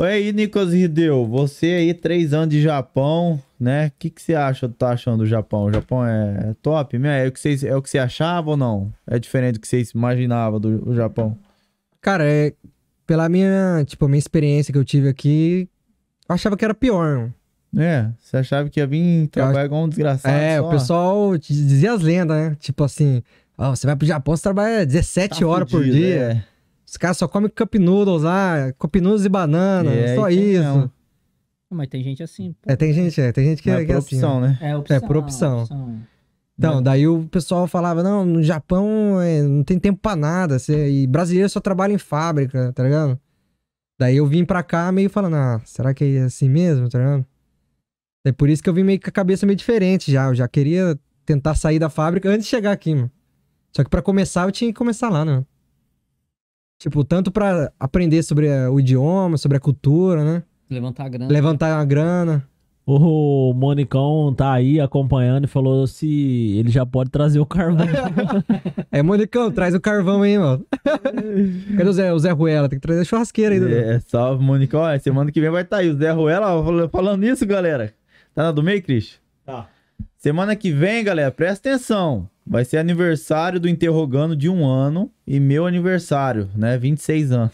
Oi aí, Nicolas Rideu, você aí, três anos de Japão, né? O que, que você acha, tá achando do Japão? O Japão é, é top mesmo? É o que vocês, é o que você achava ou não? É diferente do que vocês imaginavam do, do Japão? Cara, é, pela minha, tipo, minha experiência que eu tive aqui, eu achava que era pior. É, você achava que ia vir trabalhar como igual um desgraçado. É, só. o pessoal dizia as lendas, né? Tipo assim, oh, você vai pro Japão, você trabalha 17 tá horas fudido, por dia. É. Os caras só comem cup noodles lá, cup noodles e banana, é, só isso. Não. Mas tem gente assim. Pô, é, tem gente, é, tem gente que é, que é assim, opção, assim, né? É, opção, é por opção. opção. Então, daí o pessoal falava, não, no Japão é, não tem tempo pra nada, você, e brasileiro só trabalha em fábrica, tá ligado? Daí eu vim pra cá meio falando, ah, será que é assim mesmo, tá ligado? É por isso que eu vim meio com a cabeça meio diferente já, eu já queria tentar sair da fábrica antes de chegar aqui, mano. Só que pra começar eu tinha que começar lá, né? Tipo, tanto para aprender sobre eh, o idioma, sobre a cultura, né? Levantar a grana. Levantar a grana. O Monicão tá aí acompanhando e falou se ele já pode trazer o carvão. é, Monicão, traz o carvão aí, mano. Cadê o Zé, o Zé Ruela? Tem que trazer a churrasqueira aí. É, salve, Monicão. É, semana que vem vai estar tá aí o Zé Ruela falando isso, galera. Tá na do meio, Cris? Tá. Semana que vem, galera, presta atenção. Vai ser aniversário do interrogando de um ano e meu aniversário, né? 26 anos,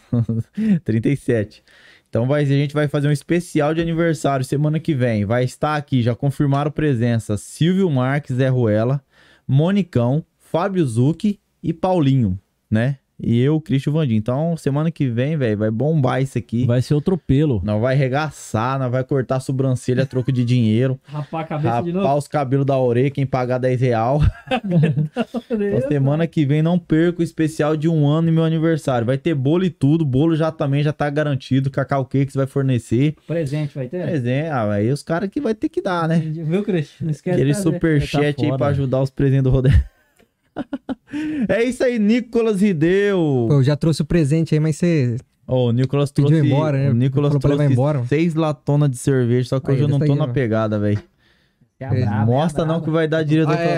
37. Então vai, a gente vai fazer um especial de aniversário semana que vem. Vai estar aqui, já confirmaram presença Silvio Marques, Zé Ruela, Monicão, Fábio Zucchi e Paulinho, né? E eu, Cristo Vandinho. Então, semana que vem, velho, vai bombar isso aqui. Vai ser outro pelo. Não vai regaçar, não vai cortar a sobrancelha troco de dinheiro. Rapar a cabeça rapar de novo. os cabelos da orelha, quem pagar 10 real. então, semana que vem, não perco o especial de um ano e meu aniversário. Vai ter bolo e tudo. Bolo já também já tá garantido. Cacau Cakes vai fornecer. Presente vai ter? Presente. Ah, aí os caras que vai ter que dar, né? Viu, Cristo? Não esquece Aquele superchat tá aí pra ajudar os presentes do Rodrigo é isso aí, Nicolas Rideu. Eu já trouxe o presente aí, mas você Oh, o Nicolas Pediu trouxe. embora, né? O Nicolas trouxe embora. seis latonas de cerveja, só que aí, hoje eu não tô aí, na mano. pegada, velho. É brava, é Mostra é não que vai dar direito ah, é.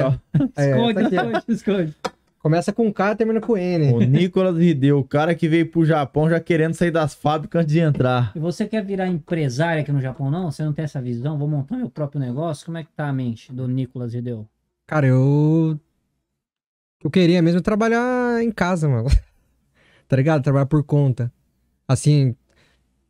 É, é. esconde, esconde, esconde. Começa com K termina com N. O Nicolas Rideu, o cara que veio pro Japão já querendo sair das fábricas antes de entrar. E você quer virar empresário aqui no Japão, não? Você não tem essa visão? Vou montar meu próprio negócio? Como é que tá a mente do Nicolas Rideu? Cara, eu eu queria mesmo é trabalhar em casa, mano. tá ligado? Trabalhar por conta. Assim,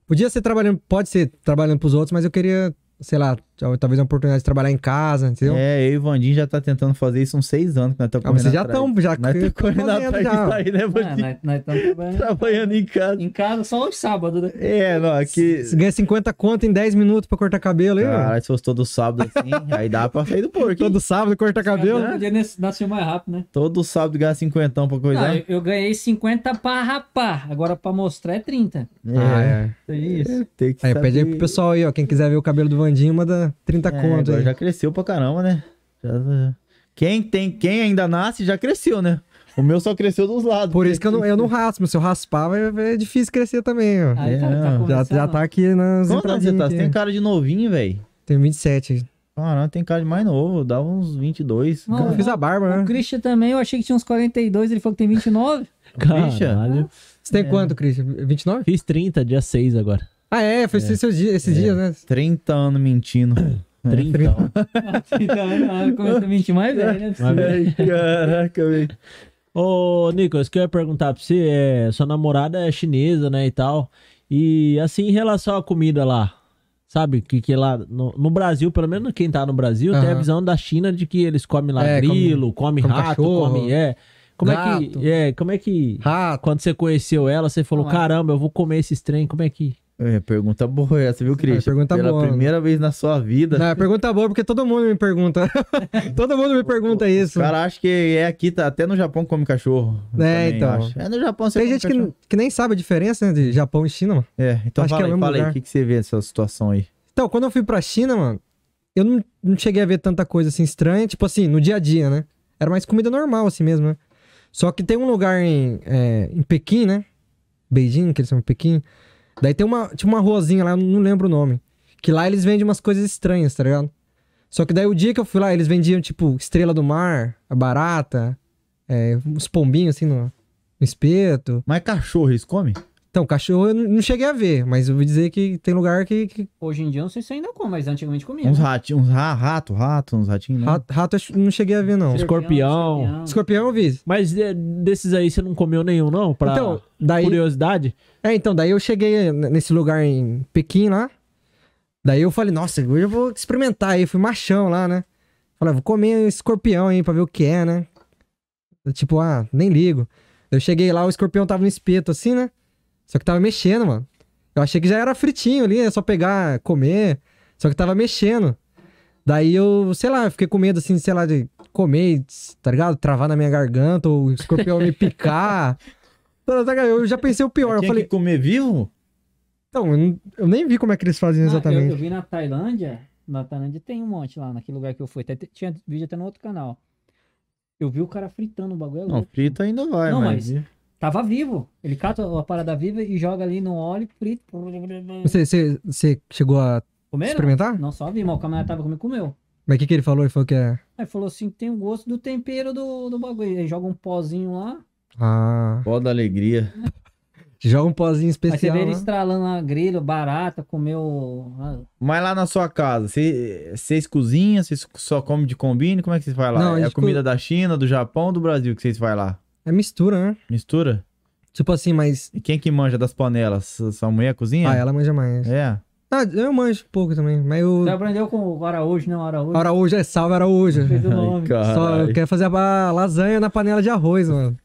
podia ser trabalhando, pode ser trabalhando pros outros, mas eu queria, sei lá, Talvez uma oportunidade de trabalhar em casa, entendeu? É, eu e o Vandinho já tá tentando fazer isso uns seis anos que nós estamos tá ah, Mas Vocês já estão, já nós correndo atrás disso aí, né, ah, Vandinho? É, nós estamos trabalhando. em casa. Em casa só os sábados, né? É, não, aqui... Você ganha 50 conto em 10 minutos pra cortar cabelo hein? Cara, se fosse todo sábado assim, aí dá pra sair do porco. todo sábado cortar cabelo? Né? nascer mais rápido, né? Todo sábado ganha 50 pra coisar. Ah, eu, né? eu, ganhei 50 pra rapar, agora pra mostrar é 30. É, ah, é. é isso. É, tem que aí, saber... pede aí pro pessoal aí, ó, quem quiser ver o cabelo do Vandinho, manda 30, é, conto aí. Já cresceu pra caramba, né? Já, já. Quem, tem, quem ainda nasce já cresceu, né? O meu só cresceu dos lados. Por isso que eu não, eu não raspo. Se eu raspar, vai, é difícil crescer também, ó. Aí, é, tá, tá é. já, já tá aqui nas Quanto você tá? Você tem cara de novinho, velho? Tenho 27. Caramba, tem cara de mais novo, dá uns 22. Não, eu fiz a barba, né? O Christian também, eu achei que tinha uns 42, ele falou que tem 29. Caralho. Christian? Você tem é. quanto, Christian? 29? Fiz 30, dia 6 agora. Ah, é, foi é. esses dias, é. né? 30 anos mentindo. 30 é, anos. 30 anos, começou a mentir mais velho, né? Mais velho. Caraca, velho. Ô, Nicolas, o que eu ia perguntar pra você é: sua namorada é chinesa, né, e tal. E assim, em relação à comida lá, sabe? Que, que lá no, no Brasil, pelo menos quem tá no Brasil, uhum. tem a visão da China de que eles comem lá é, grilo, come, come rato, cachorro. É. Como é que. É, como é que. Rato. Quando você conheceu ela, você falou: Não, é. caramba, eu vou comer esses trem, como é que. É, pergunta boa essa, viu, Cris? É, pergunta Pela boa. primeira vez na sua vida. Não, é pergunta boa, porque todo mundo me pergunta. todo mundo me pergunta o, isso. O cara acha que é aqui, tá, até no Japão come cachorro. É, então. Acho. É no Japão você Tem gente que, que, nem sabe a diferença né, de Japão e China, mano. É, então acho fala, que é fala aí, o que, que você vê dessa situação aí? Então, quando eu fui pra China, mano, eu não, não cheguei a ver tanta coisa assim estranha, tipo assim, no dia a dia, né? Era mais comida normal assim mesmo, né? Só que tem um lugar em, é, em Pequim, né? Beijing, que eles chamam Pequim Daí tem uma, tipo uma ruazinha lá, não lembro o nome. Que lá eles vendem umas coisas estranhas, tá ligado? Só que daí o dia que eu fui lá, eles vendiam, tipo, estrela do mar, a barata, é, uns pombinhos, assim, no, no espeto. Mas cachorro, eles comem? Então, cachorro eu não cheguei a ver, mas eu vou dizer que tem lugar que. que... Hoje em dia eu não sei se ainda come, mas antigamente comia. Uns né? uns ra, rato, rato, uns ratinhos. Né? Rato, rato eu não cheguei a ver, não. Escorpião. Escorpião, escorpião eu vi. Mas é, desses aí você não comeu nenhum, não? Pra então, daí... curiosidade? É, então, daí eu cheguei nesse lugar em Pequim lá. Daí eu falei, nossa, hoje eu vou experimentar. Aí eu fui machão lá, né? Falei, ah, vou comer escorpião aí pra ver o que é, né? tipo, ah, nem ligo. Eu cheguei lá, o escorpião tava no espeto assim, né? Só que tava mexendo, mano. Eu achei que já era fritinho ali, é só pegar, comer. Só que tava mexendo. Daí eu, sei lá, fiquei com medo, assim, sei lá, de comer, tá ligado? Travar na minha garganta, ou o escorpião me picar. Tá eu já pensei o pior. Eu, eu falei. Que comer vivo? Então, eu nem vi como é que eles fazem exatamente. Ah, eu, eu, vi na Tailândia. Na Tailândia tem um monte lá, naquele lugar que eu fui. Até, tinha vídeo até no outro canal. Eu vi o cara fritando o bagulho. É não, frita ainda vai, Não, mas... mas... Tava vivo. Ele cata a parada viva e joga ali no óleo frito. Você, você, você chegou a Comeram? experimentar? Não, só vi, mas o camarada tava comigo comeu. Mas o que, que ele falou? Ele falou que é. Ele falou assim: tem o gosto do tempero do, do bagulho. Aí joga um pozinho lá. Ah. Pó da alegria. Joga um pozinho especial. Aí você vê ele né? estralando a grelha, barata, comeu. Ah. Mas lá na sua casa, vocês cozinham? Vocês só comem de combine? Como é que vocês vai lá? Não, é a comida co... da China, do Japão do Brasil que vocês vai lá? É mistura, né? Mistura? Tipo assim, mas. E quem é que manja das panelas? Sua mulher cozinha? Ah, ela manja mais. É. Ah, eu manjo um pouco também, mas eu... Você aprendeu com o Araújo, não? Né? Araújo. Araújo é salve, Araújo. Não nome. Ai, Só eu quero fazer a lasanha na panela de arroz, mano.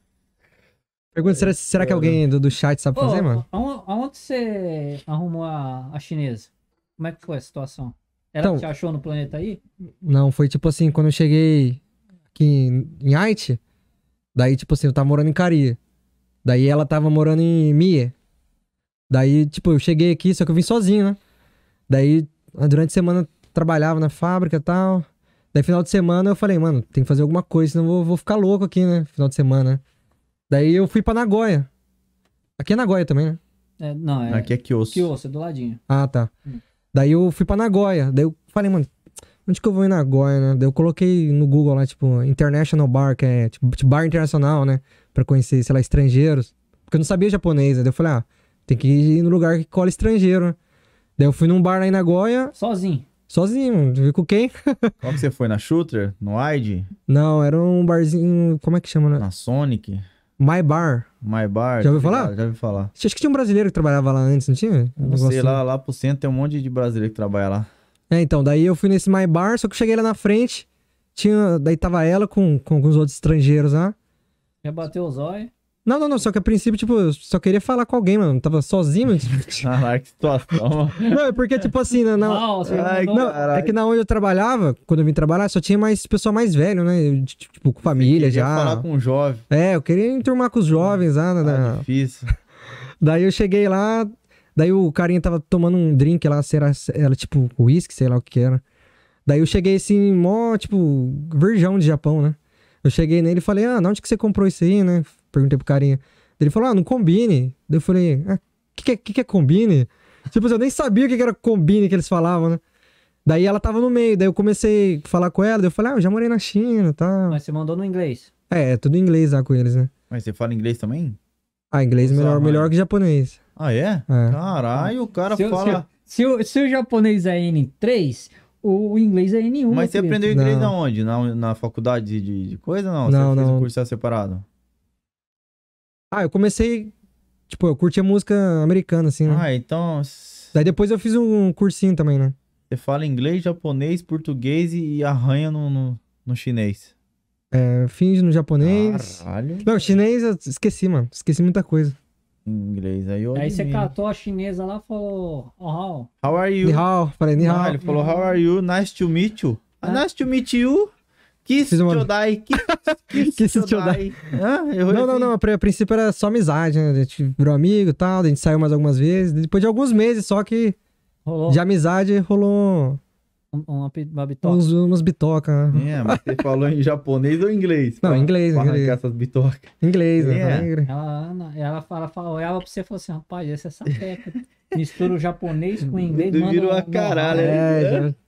Pergunta, será, será que é. alguém do, do chat sabe Ô, fazer, mano? Aonde você arrumou a, a chinesa? Como é que foi a situação? Ela então, te achou no planeta aí? Não, foi tipo assim, quando eu cheguei aqui em, em Haiti, Daí, tipo assim, eu tava morando em Cari. Daí ela tava morando em Mie. Daí, tipo, eu cheguei aqui, só que eu vim sozinho, né? Daí, ah, durante a semana, trabalhava na fábrica e tal. Daí, final de semana, eu falei, mano, tem que fazer alguma coisa, senão eu vou, vou ficar louco aqui, né? Final de semana. Daí eu fui pra Nagoya. Aqui é Nagoya também, né? É, não, é. Aqui é Kyoto. Kyoto, é do ladinho. Ah, tá. Hum. Daí eu fui pra Nagoya. Daí eu falei, mano, onde que eu vou em Nagoya, né? Daí eu coloquei no Google lá, tipo, International Bar, que é tipo bar internacional, né? Pra conhecer, sei lá, estrangeiros. Porque eu não sabia japonês. Né? Daí eu falei, ah, tem que ir no lugar que cola estrangeiro, né? Daí eu fui num bar lá em Nagoya. Sozinho? Sozinho, viu com quem? Qual que você foi? Na Shooter? No Aide? Não, era um barzinho. Como é que chama, né? Na Sonic? My Bar. My Bar. Já ouviu falar? Já, ouviu falar. Acho que tinha um brasileiro que trabalhava lá antes, não tinha? não sei, assim. lá, lá pro centro tem um monte de brasileiro que trabalha lá. É, então, daí eu fui nesse My Bar, só que eu cheguei lá na frente, tinha, daí tava ela com, com alguns outros estrangeiros lá. Já bateu os olhos? Não, não, não, só que a princípio, tipo, eu só queria falar com alguém, mano. Eu tava sozinho. Ah, Caraca, que situação. Não, é porque, tipo assim, na, na... Nossa, Ai, não, é que na onde eu trabalhava, quando eu vim trabalhar, só tinha mais pessoal mais velho, né? tipo, com família já. falar com um jovem. É, eu queria enturmar com os jovens lá. Né, ah, na, na... Ah, difícil. Daí eu cheguei lá, Daí o carinha tava tomando um drink lá, será, era tipo uísque, sei lá o que era. Daí eu cheguei assim, mó, tipo, virgão de Japão, né? Eu cheguei nele e falei, ah, onde que você comprou isso aí, né? Perguntei pro carinha. Ele falou, ah, não combine. Daí eu falei, ah, que que é, que que é combine? tipo, eu nem sabia o que, era combine que eles falavam, né? Daí ela tava no meio, daí eu comecei a falar com ela, daí eu falei, ah, eu já morei na China e tá. tal. Mas você mandou no inglês? É, é tudo em inglês lá com eles, né? Mas você fala inglês também? Ah, inglês melhor, melhor que japonês. Ah, é? é. Caralho, o cara se fala. Se, se, o, se o japonês é N3, o inglês é N1. Mas né, você aprendeu inglês não. aonde? Na, na faculdade de, de coisa? Não, não você fez um curso separado? Ah, eu comecei. Tipo, eu curti a música americana, assim, né? Ah, então. Daí depois eu fiz um cursinho também, né? Você fala inglês, japonês, português e arranha no, no, no chinês. É, finge no japonês. Caralho. Não, chinês eu esqueci, mano. Esqueci muita coisa inglês. Aí, eu Aí você catou a chinesa lá e falou, oh, how? How are you? Ni hao. Falei, ni hao. Ah, ele falou, how are you? Nice to meet you. Ah, nice to meet you. Kiss uma... Chodai, kiss, kiss Chodai. Ah, não, não, assim. não, a princípio era só amizade, né? A gente virou amigo e tal, a gente saiu mais algumas vezes. Depois de alguns meses só que rolou. de amizade rolou uma, uma bitoca. Uns, umas bitocas. Né? É, mas você falou em japonês ou inglês? Não, pra, inglês. Pra inglês. essas bitocas. Inglês, é. Né? Ela, Ana, ela, fala, fala, olhava pra você e falou assim, rapaz, essa é sapeca. Mistura o japonês com o inglês, mano. virou a caralho. É, né? É, já...